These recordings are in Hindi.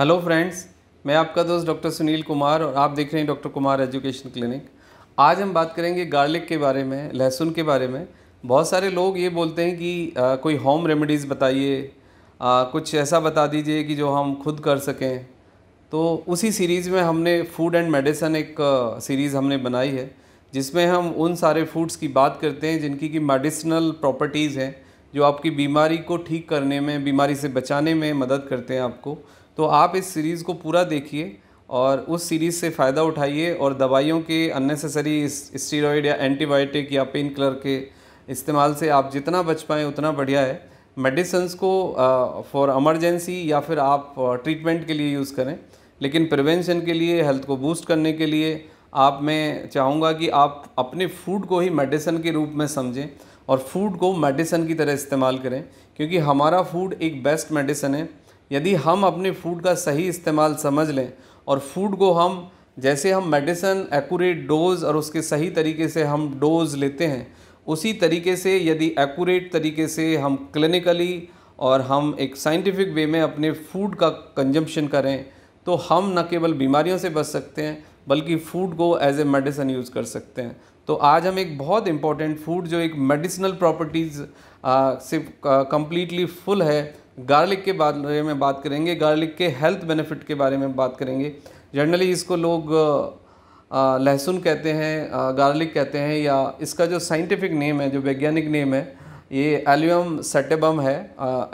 हेलो फ्रेंड्स मैं आपका दोस्त डॉक्टर सुनील कुमार और आप देख रहे हैं डॉक्टर कुमार एजुकेशन क्लिनिक आज हम बात करेंगे गार्लिक के बारे में लहसुन के बारे में बहुत सारे लोग ये बोलते हैं कि आ, कोई होम रेमेडीज़ बताइए कुछ ऐसा बता दीजिए कि जो हम खुद कर सकें तो उसी सीरीज़ में हमने फूड एंड मेडिसन एक सीरीज़ हमने बनाई है जिसमें हम उन सारे फूड्स की बात करते हैं जिनकी कि मेडिसिनल प्रॉपर्टीज़ हैं जो आपकी बीमारी को ठीक करने में बीमारी से बचाने में मदद करते हैं आपको तो आप इस सीरीज़ को पूरा देखिए और उस सीरीज़ से फ़ायदा उठाइए और दवाइयों के अननेसेसरी स्टीरोइड या एंटीबायोटिक या पेन किलर के इस्तेमाल से आप जितना बच पाएँ उतना बढ़िया है मेडिसन्स को फॉर एमरजेंसी या फिर आप ट्रीटमेंट के लिए यूज़ करें लेकिन प्रिवेंशन के लिए हेल्थ को बूस्ट करने के लिए आप मैं चाहूँगा कि आप अपने फूड को ही मेडिसन के रूप में समझें और फूड को मेडिसन की तरह इस्तेमाल करें क्योंकि हमारा फूड एक बेस्ट मेडिसन है यदि हम अपने फूड का सही इस्तेमाल समझ लें और फूड को हम जैसे हम मेडिसन एक्यूरेट डोज़ और उसके सही तरीके से हम डोज़ लेते हैं उसी तरीके से यदि एक्यूरेट तरीके से हम क्लिनिकली और हम एक साइंटिफिक वे में अपने फूड का कंजम्पशन करें तो हम न केवल बीमारियों से बच सकते हैं बल्कि फ़ूड को एज ए मेडिसन यूज़ कर सकते हैं तो आज हम एक बहुत इम्पॉर्टेंट फूड जो एक मेडिसिनल प्रॉपर्टीज़ से कम्प्लीटली फुल है गार्लिक के बारे में बात करेंगे गार्लिक के हेल्थ बेनिफिट के बारे में बात करेंगे जनरली इसको लोग लहसुन कहते हैं गार्लिक कहते हैं या इसका जो साइंटिफिक नेम है जो वैज्ञानिक नेम है ये एल्यूम सेटेबम है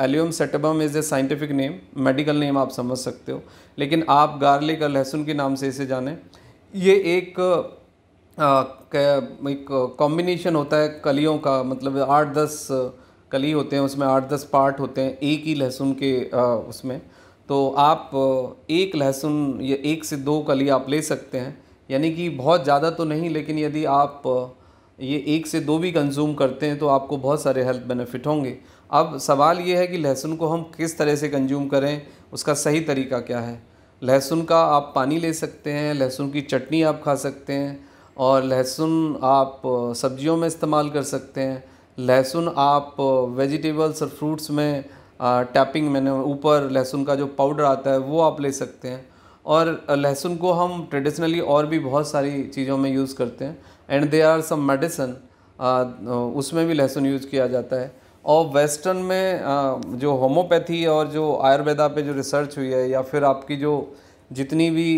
Allium sativum is a scientific name medical name आप समझ सकते हो लेकिन आप गार्लिक और लहसुन के नाम से इसे जानें ये एक आ, एक कॉम्बिनेशन होता है कलियों का मतलब आठ दस कली होते हैं उसमें आठ दस पार्ट होते हैं एक ही लहसुन के उसमें तो आप एक लहसुन या एक से दो कली आप ले सकते हैं यानी कि बहुत ज़्यादा तो नहीं लेकिन यदि आप ये एक से दो भी कंज्यूम करते हैं तो आपको बहुत सारे हेल्थ बेनिफिट होंगे अब सवाल ये है कि लहसुन को हम किस तरह से कंज्यूम करें उसका सही तरीका क्या है लहसुन का आप पानी ले सकते हैं लहसुन की चटनी आप खा सकते हैं और लहसुन आप सब्जियों में इस्तेमाल कर सकते हैं लहसुन आप वेजिटेबल्स और फ्रूट्स में टैपिंग मैंने ऊपर लहसुन का जो पाउडर आता है वो आप ले सकते हैं और लहसुन को हम ट्रेडिशनली और भी बहुत सारी चीज़ों में यूज़ करते हैं and they are some medicine उसमें भी लहसुन यूज़ किया जाता है और वेस्टर्न में आ, जो होम्योपैथी और जो आयुर्वेदा पे जो रिसर्च हुई है या फिर आपकी जो जितनी भी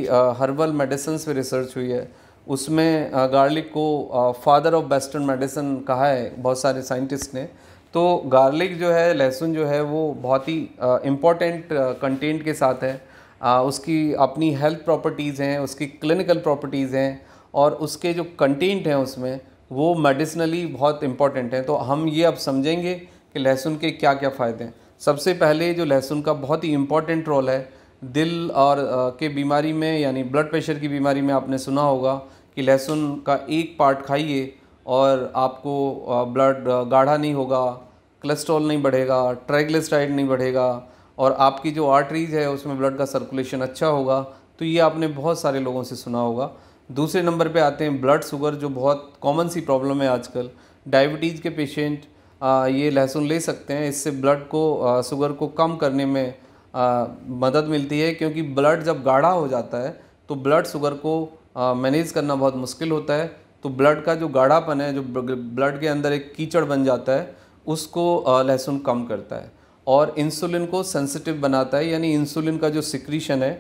हर्बल मेडिसन्स पे रिसर्च हुई है उसमें गार्लिक को फादर ऑफ वेस्टर्न मेडिसिन कहा है बहुत सारे साइंटिस्ट ने तो गार्लिक जो है लहसुन जो है वो बहुत ही इम्पोर्टेंट कंटेंट के साथ है आ, उसकी अपनी हेल्थ प्रॉपर्टीज़ हैं उसकी क्लिनिकल प्रॉपर्टीज़ हैं और उसके जो कंटेंट हैं उसमें वो मेडिसनली बहुत इम्पॉर्टेंट हैं तो हम ये अब समझेंगे कि लहसुन के क्या क्या फ़ायदे हैं सबसे पहले जो लहसुन का बहुत ही इम्पॉर्टेंट रोल है दिल और आ, के बीमारी में यानी ब्लड प्रेशर की बीमारी में आपने सुना होगा कि लहसुन का एक पार्ट खाइए और आपको ब्लड गाढ़ा नहीं होगा कोलेस्ट्रॉल नहीं बढ़ेगा ट्राइग्लिसराइड नहीं बढ़ेगा और आपकी जो आर्टरीज है उसमें ब्लड का सर्कुलेशन अच्छा होगा तो ये आपने बहुत सारे लोगों से सुना होगा दूसरे नंबर पे आते हैं ब्लड शुगर जो बहुत कॉमन सी प्रॉब्लम है आजकल डायबिटीज़ के पेशेंट ये लहसुन ले सकते हैं इससे ब्लड को शुगर को कम करने में मदद मिलती है क्योंकि ब्लड जब गाढ़ा हो जाता है तो ब्लड शुगर को मैनेज करना बहुत मुश्किल होता है तो ब्लड का जो गाढ़ापन है जो ब्लड के अंदर एक कीचड़ बन जाता है उसको लहसुन कम करता है और इंसुलिन को सेंसिटिव बनाता है यानी इंसुलिन का जो सिक्रीशन है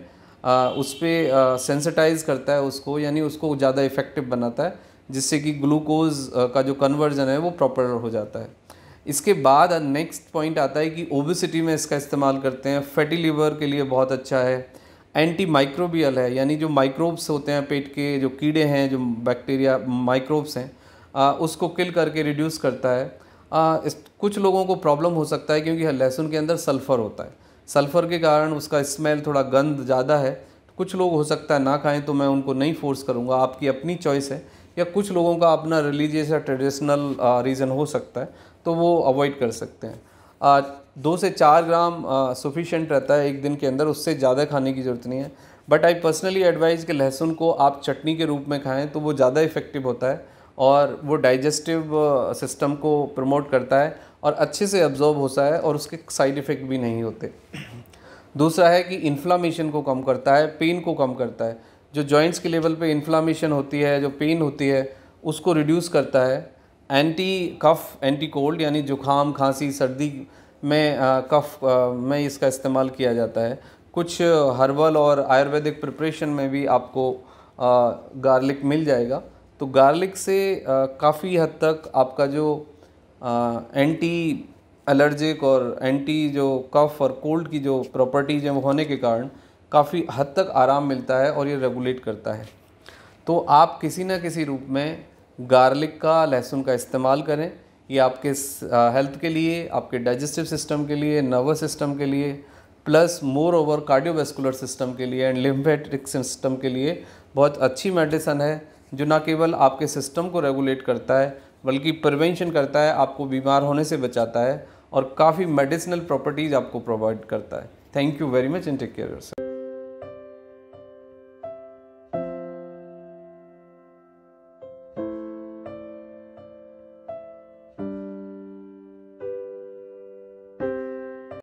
आ, उस पर सेंसिटाइज करता है उसको यानी उसको ज़्यादा इफ़ेक्टिव बनाता है जिससे कि ग्लूकोज का जो कन्वर्जन है वो प्रॉपर हो जाता है इसके बाद नेक्स्ट पॉइंट आता है कि ओबिसिटी में इसका इस्तेमाल करते हैं फैटी लीवर के लिए बहुत अच्छा है एंटी माइक्रोबियल है यानी जो माइक्रोब्स होते हैं पेट के जो कीड़े हैं जो बैक्टीरिया माइक्रोब्स हैं आ, उसको किल करके रिड्यूस करता है आ, इस, कुछ लोगों को प्रॉब्लम हो सकता है क्योंकि लहसुन के अंदर सल्फ़र होता है सल्फ़र के कारण उसका स्मेल थोड़ा गंद ज़्यादा है कुछ लोग हो सकता है ना खाएं तो मैं उनको नहीं फोर्स करूँगा आपकी अपनी चॉइस है या कुछ लोगों का अपना रिलीजियस या ट्रेडिशनल रीज़न हो सकता है तो वो अवॉइड कर सकते हैं दो से चार ग्राम सफिशेंट रहता है एक दिन के अंदर उससे ज़्यादा खाने की ज़रूरत नहीं है बट आई पर्सनली एडवाइज़ कि लहसुन को आप चटनी के रूप में खाएं तो वो ज़्यादा इफ़ेक्टिव होता है और वो डाइजेस्टिव सिस्टम को प्रमोट करता है और अच्छे से अब्जॉर्ब होता है और उसके साइड इफ़ेक्ट भी नहीं होते दूसरा है कि इन्फ्लामेशन को कम करता है पेन को कम करता है जो जॉइंट्स के लेवल पे इन्फ्लामेशन होती है जो पेन होती है उसको रिड्यूस करता है एंटी कफ़ एंटी कोल्ड यानी जुखाम खांसी सर्दी में कफ़ में इसका इस्तेमाल किया जाता है कुछ हर्बल और आयुर्वेदिक प्रिपरेशन में भी आपको गार्लिक मिल जाएगा तो गार्लिक से काफ़ी हद तक आपका जो एंटी एलर्जिक और एंटी जो कफ़ और कोल्ड की जो प्रॉपर्टीज हैं वो होने के कारण काफ़ी हद तक आराम मिलता है और ये रेगुलेट करता है तो आप किसी न किसी रूप में गार्लिक का लहसुन का इस्तेमाल करें ये आपके हेल्थ के लिए आपके डाइजेस्टिव सिस्टम के लिए नर्वस सिस्टम के लिए plus more over cardiovascular system के लिए एंड लिम्फेटिक सिस्टम के लिए बहुत अच्छी मेडिसन है जो ना केवल आपके सिस्टम को रेगुलेट करता है बल्कि प्रिवेंशन करता है आपको बीमार होने से बचाता है और काफ़ी मेडिसिनल प्रॉपर्टीज़ आपको प्रोवाइड करता है thank you very much and take care your